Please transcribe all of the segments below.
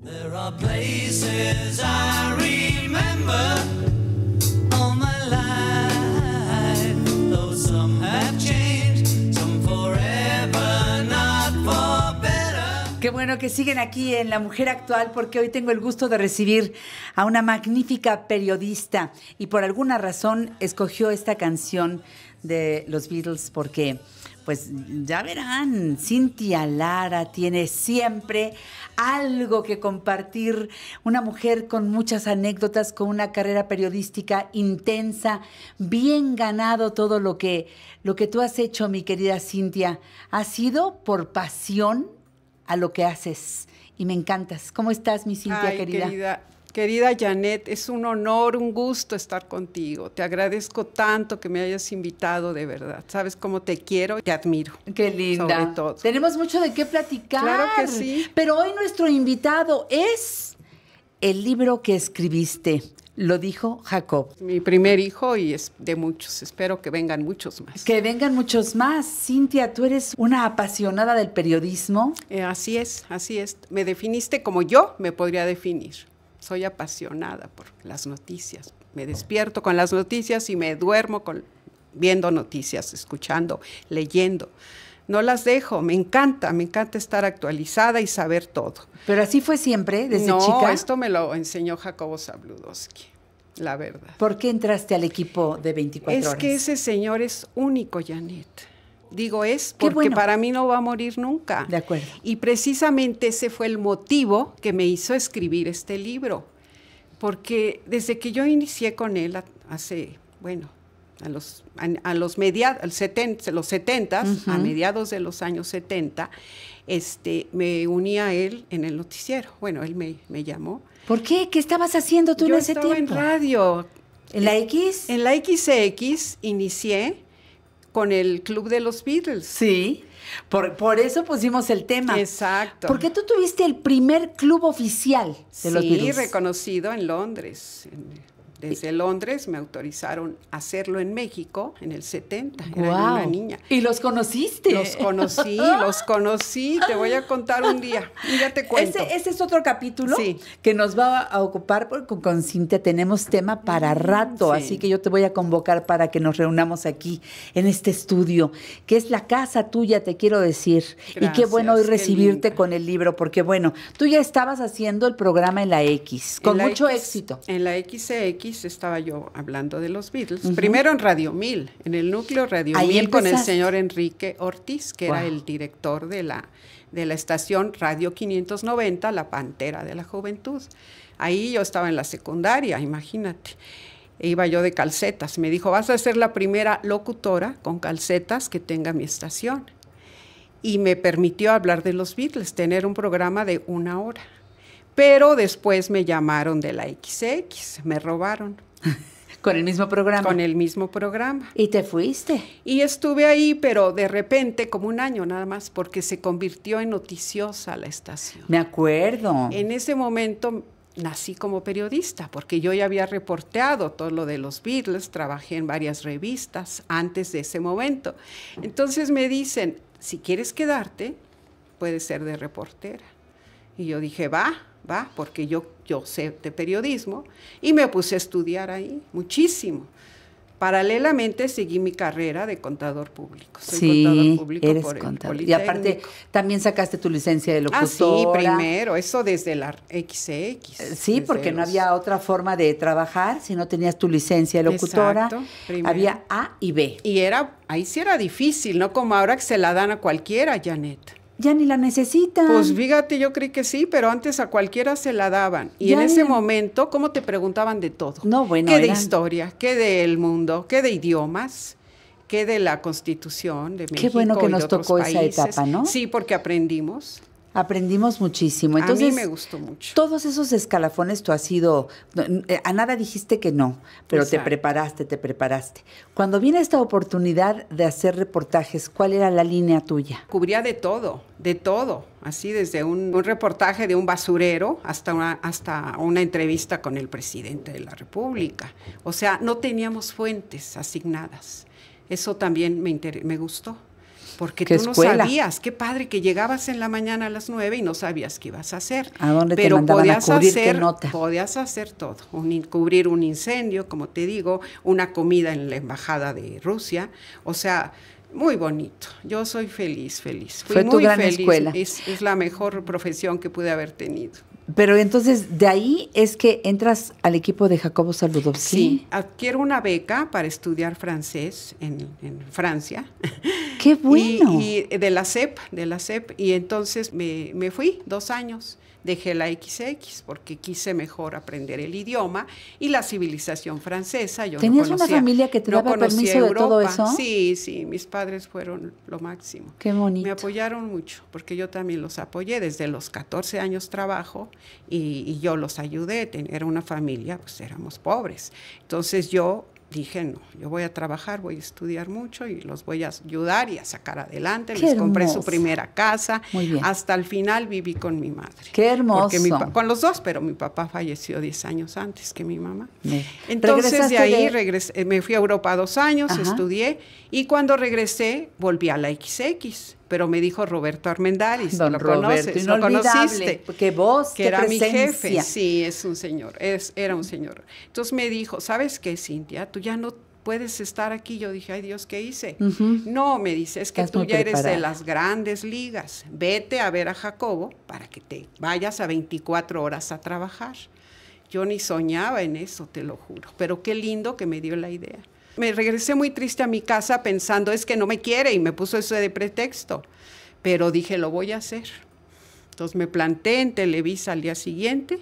There are places I remember all my life, though some have changed, some forever, not for Qué bueno que siguen aquí en La Mujer Actual porque hoy tengo el gusto de recibir a una magnífica periodista y por alguna razón escogió esta canción de los Beatles porque pues ya verán, Cintia Lara tiene siempre algo que compartir, una mujer con muchas anécdotas, con una carrera periodística intensa, bien ganado todo lo que lo que tú has hecho, mi querida Cintia, ha sido por pasión a lo que haces y me encantas. ¿Cómo estás, mi Cintia querida? Querida Janet, es un honor, un gusto estar contigo. Te agradezco tanto que me hayas invitado de verdad. Sabes cómo te quiero y te admiro. Qué linda. Sobre Tenemos mucho de qué platicar. Claro que sí. Pero hoy nuestro invitado es el libro que escribiste. Lo dijo Jacob. Mi primer hijo y es de muchos. Espero que vengan muchos más. Que vengan muchos más. Cintia, tú eres una apasionada del periodismo. Eh, así es, así es. Me definiste como yo me podría definir soy apasionada por las noticias. Me despierto con las noticias y me duermo con, viendo noticias, escuchando, leyendo. No las dejo, me encanta, me encanta estar actualizada y saber todo. Pero así fue siempre, desde chica. esto me lo enseñó Jacobo Sabludowski, la verdad. ¿Por qué entraste al equipo de 24 horas? Es que ese señor es único, Janet. Digo, es porque para mí no va a morir nunca. De acuerdo. Y precisamente ese fue el motivo que me hizo escribir este libro. Porque desde que yo inicié con él hace, bueno, a los, a, los, mediados, los a mediados de los años 70, este, me uní a él en el noticiero. Bueno, él me, llamó. ¿Por qué? ¿Qué estabas haciendo tú en ese tiempo? en radio. ¿En la X? En la XX inicié con el club de los Beatles. Sí. Por, por, eso pusimos el tema. Exacto. Porque tú tuviste el primer club oficial de los Beatles. reconocido en Londres. Desde Londres me autorizaron hacerlo en México en el 70. Era una niña. ¿Y los conociste? Los conocí, los conocí. Te voy a contar un día. Y ya te cuento. Ese, es otro capítulo que nos va a ocupar porque con Cintia tenemos tema para mm, rato. Así que yo te voy a convocar para que nos reunamos aquí en este estudio, que es la casa tuya, te quiero decir. y qué bueno hoy recibirte con el libro, porque bueno, tú ya estabas haciendo el programa en la X, con mucho éxito. En la XX estaba yo hablando de los Beatles. Primero en Radio 1000, en el núcleo Radio 1000 con el señor Enrique Ortiz, que era el director de la, de la estación Radio 590, La Pantera de la Juventud. Ahí yo estaba en la secundaria, imagínate. iba yo de calcetas. Me dijo, vas a ser la primera locutora con calcetas que tenga mi estación. Y me permitió hablar de los Beatles, tener un programa de una hora. Pero después me llamaron de la XX, me robaron. Con el mismo programa. Con el mismo programa. ¿Y te fuiste? Y estuve ahí, pero de repente, como un año nada más, porque se convirtió en noticiosa la estación. Me acuerdo. En ese momento nací como periodista, porque yo ya había reporteado todo lo de los Beatles, trabajé en varias revistas antes de ese momento. Entonces me dicen, si quieres quedarte, puedes ser de reportera. Y yo dije, va, ¿va? Porque yo, yo sé de periodismo y me puse a estudiar ahí muchísimo. Paralelamente seguí mi carrera de contador público. Soy sí, contador público eres Y aparte también sacaste tu licencia de locutora. Ah, sí, primero, eso desde la XX. Eh, sí, porque no había otra forma de trabajar si no tenías tu licencia de locutora. Había A y B. Y era ahí sí era difícil, no como ahora que se la dan a cualquiera, Janet ya ni la necesitan. Pues fíjate, yo creí que sí, pero antes a cualquiera se la daban. Y en ese momento, ¿cómo te preguntaban de todo? No, bueno. ¿Qué de historia? ¿Qué del mundo? ¿Qué de idiomas? ¿Qué de la constitución de México? Qué bueno que nos tocó esa etapa, ¿no? Sí, porque aprendimos. Aprendimos muchísimo. Entonces, a mí me gustó mucho. Todos esos escalafones tú has sido, eh, a nada dijiste que no, pero te preparaste, te preparaste. Cuando viene esta oportunidad de hacer reportajes, ¿cuál era la línea tuya? Cubría de todo, de todo, así desde un, un reportaje de un basurero hasta una, hasta una entrevista con el presidente de la República. O sea, no teníamos fuentes asignadas. Eso también me, me gustó. Pues, Porque tú no sabías, qué padre que llegabas en la mañana a las nueve y no sabías qué ibas a hacer. Pero podías hacer, podías hacer todo, un, cubrir un incendio, como te digo, una comida en la embajada de Rusia, o sea, muy bonito. Yo soy feliz, feliz. Fue muy tu gran escuela. Es, la mejor profesión que pude haber tenido. Pero entonces de ahí es que entras al equipo de Jacobo saludos Sí, adquiero una beca para estudiar francés en, en Francia ¡Qué bueno! Y, de la CEP, de la CEP, y entonces me, fui dos años dejé la XX porque quise mejor aprender el idioma y la civilización francesa. Yo ¿Tenías una familia que te daba permiso de todo eso? Sí, sí, mis padres fueron lo máximo. Qué bonito. Me apoyaron mucho porque yo también los apoyé. Desde los 14 años trabajo y, y yo los ayudé. Era una familia, pues éramos pobres. Entonces yo dije, no, yo voy a trabajar, voy a estudiar mucho y los voy a ayudar y a sacar adelante. Les compré su primera casa. Hasta el final viví con mi madre. Qué hermoso. con los dos, pero mi papá falleció 10 años antes que mi mamá. Entonces de ahí Regresé, eh, me fui a Europa dos años, estudié y cuando regresé volví a la XX pero me dijo Roberto Armendáriz, no lo conoces, lo conociste. Que vos, que era mi jefe, sí, es un señor, es, era un señor. Entonces me dijo, ¿sabes qué, Cintia? Tú ya no puedes estar aquí. Yo dije, ay Dios, ¿qué hice? No, me dice, es que tú ya eres de las grandes ligas. Vete a ver a Jacobo para que te vayas a 24 horas a trabajar. Yo ni soñaba en eso, te lo juro, pero qué lindo que me dio la idea. Me regresé muy triste a mi casa pensando, es que no me quiere y me puso eso de pretexto. Pero dije, lo voy a hacer. Entonces me planté en Televisa al día siguiente.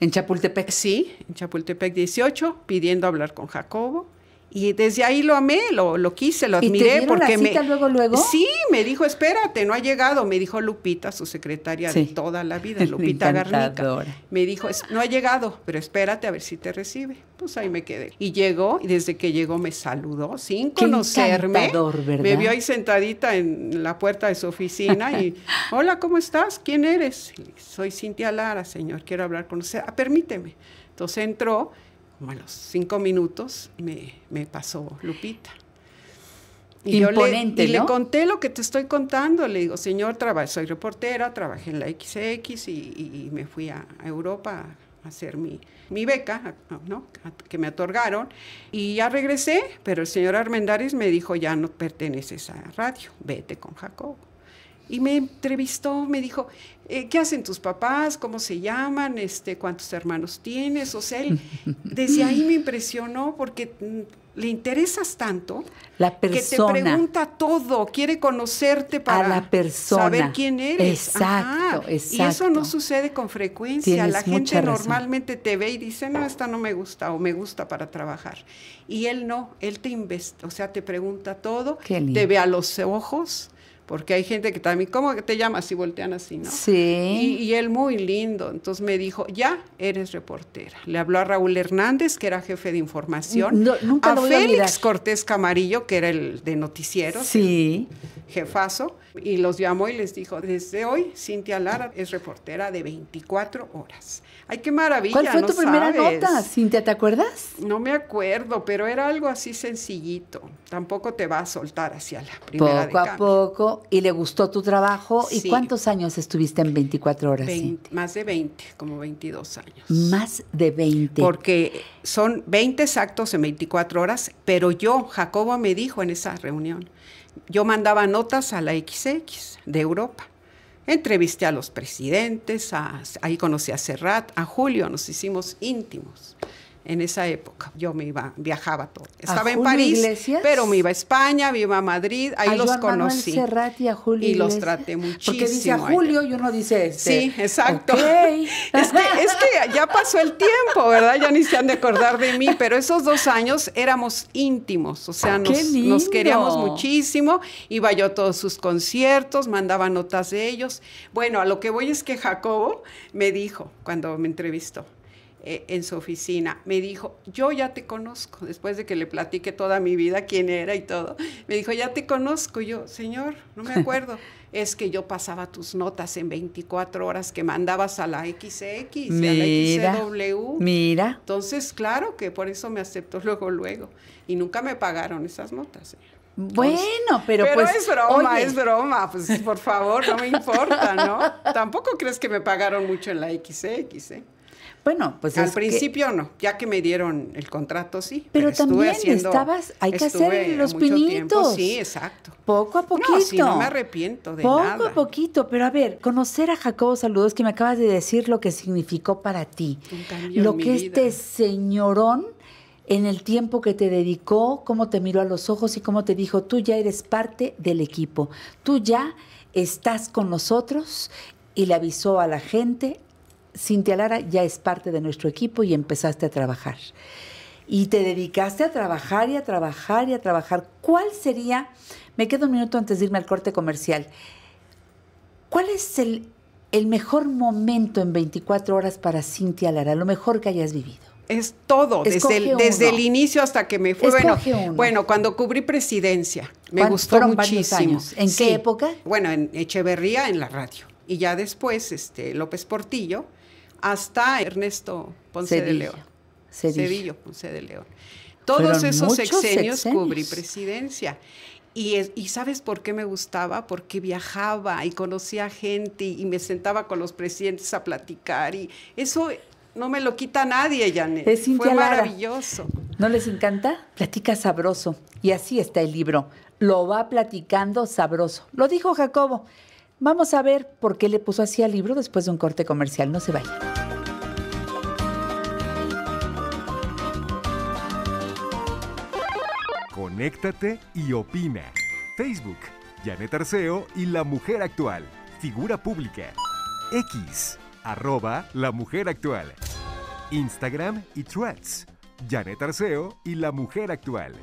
¿En Chapultepec? Sí, en Chapultepec 18, pidiendo hablar con Jacobo. Y desde ahí lo amé, lo, lo quise, lo admiré. porque me, luego, Sí, me dijo, espérate, no ha llegado. Me dijo Lupita, su secretaria de toda la vida, Lupita Garnica. Me dijo, no ha llegado, pero espérate a ver si te recibe. Pues ahí me quedé. Y llegó, y desde que llegó me saludó sin Qué conocerme. Me vio ahí sentadita en la puerta de su oficina y, hola, ¿cómo estás? ¿Quién eres? Soy Cintia Lara, señor, quiero hablar con usted. Ah, permíteme. Entonces entró como a los cinco minutos me, pasó Lupita. Y yo le, y le conté lo que te estoy contando. Le digo, señor, soy reportera, trabajé en la XX y, y, me fui a, Europa a hacer mi, beca, que me otorgaron. Y ya regresé, pero el señor Armendáriz me dijo, ya no perteneces a radio, vete con Jacobo y me entrevistó, me dijo, eh, ¿qué hacen tus papás? ¿Cómo se llaman? Este, ¿Cuántos hermanos tienes? O sea, él, desde ahí me impresionó porque mm, le interesas tanto la persona, que te pregunta todo, quiere conocerte para saber quién eres. Exacto, exacto. Y eso no sucede con frecuencia. la gente normalmente te ve y dice, no, esta no me gusta o me gusta para trabajar. Y él no, él te o sea, te pregunta todo, te ve a los ojos porque hay gente que también, ¿cómo te llamas? Y voltean así, ¿no? Sí. Y, él muy lindo, entonces me dijo, ya eres reportera. Le habló a Raúl Hernández, que era jefe de información, nunca a, Félix Cortés Camarillo, que era el de noticiero. Sí jefazo, y los llamó y les dijo, desde hoy Cintia Lara es reportera de 24 horas. Ay, qué maravilla. ¿Cuál fue tu primera nota, Cintia? ¿Te acuerdas? No me acuerdo, pero era algo así sencillito. Tampoco te va a soltar hacia la primera. Poco a poco. ¿Y le gustó tu trabajo? ¿Y cuántos años estuviste en 24 horas? más de 20, como 22 años. Más de 20. Porque son 20 exactos en 24 horas, pero yo, Jacobo, me dijo en esa reunión, yo mandaba notas a la XX de Europa. Entrevisté a los presidentes, ahí conocí a Serrat, a Julio, nos hicimos íntimos en esa época. Yo me iba, viajaba todo. Estaba en París, pero me iba a España, me iba a Madrid, ahí los conocí. y, a Julio y los traté muchísimo. Porque dice a Julio y uno dice este, Sí, exacto. Es, que, ya pasó el tiempo, ¿verdad? Ya ni se han de acordar de mí, pero esos dos años éramos íntimos, o sea, ah, nos, nos queríamos muchísimo. Iba yo a todos sus conciertos, mandaba notas de ellos. Bueno, a lo que voy es que Jacobo me dijo cuando me entrevistó, eh, en su oficina. Me dijo, yo ya te conozco, después de que le platiqué toda mi vida quién era y todo. Me dijo, ya te conozco. yo, señor, no me acuerdo. es que yo pasaba tus notas en 24 horas que mandabas a la XX, a la XW. Mira. Entonces, claro que por eso me aceptó luego, luego. Y nunca me pagaron esas notas. Bueno, pero, pues. es broma, es broma, pues por favor, no me importa, ¿no? Tampoco crees que me pagaron mucho en la XX, ¿eh? Bueno, pues al principio no, ya que me dieron el contrato sí. Pero, también estabas, hay que hacer los pinitos. sí, exacto. Poco a poquito. No, me arrepiento de Poco Poco a poquito, pero a ver, conocer a Jacobo Saludos, que me acabas de decir lo que significó para ti, lo que este señorón en el tiempo que te dedicó, cómo te miró a los ojos y cómo te dijo, tú ya eres parte del equipo, tú ya estás con nosotros y le avisó a la gente, Cintia Lara ya es parte de nuestro equipo y empezaste a trabajar. Y te dedicaste a trabajar y a trabajar y a trabajar. ¿Cuál sería, me quedo un minuto antes de irme al corte comercial, cuál es el, mejor momento en 24 horas para Cintia Lara, lo mejor que hayas vivido? es todo, desde el, inicio hasta que me fui. Bueno, bueno, cuando cubrí presidencia, me gustó muchísimo. ¿En qué época? Bueno, en Echeverría, en la radio. Y ya después, este, López Portillo, hasta Ernesto Ponce de León. Cedillo. Ponce de León. Todos esos sexenios, cubrí presidencia. Y, sabes por qué me gustaba? Porque viajaba y conocía gente y, me sentaba con los presidentes a platicar. Y eso no me lo quita nadie, Janet. Es Fue maravilloso. ¿No les encanta? Platica sabroso. Y así está el libro. Lo va platicando sabroso. Lo dijo Jacobo. Vamos a ver por qué le puso así al libro después de un corte comercial. No se vaya. Conéctate y opina. Facebook, Janet Arceo y La Mujer Actual. Figura pública. X, arroba La Mujer Actual. Instagram y Threads, Janet Arceo y La Mujer Actual.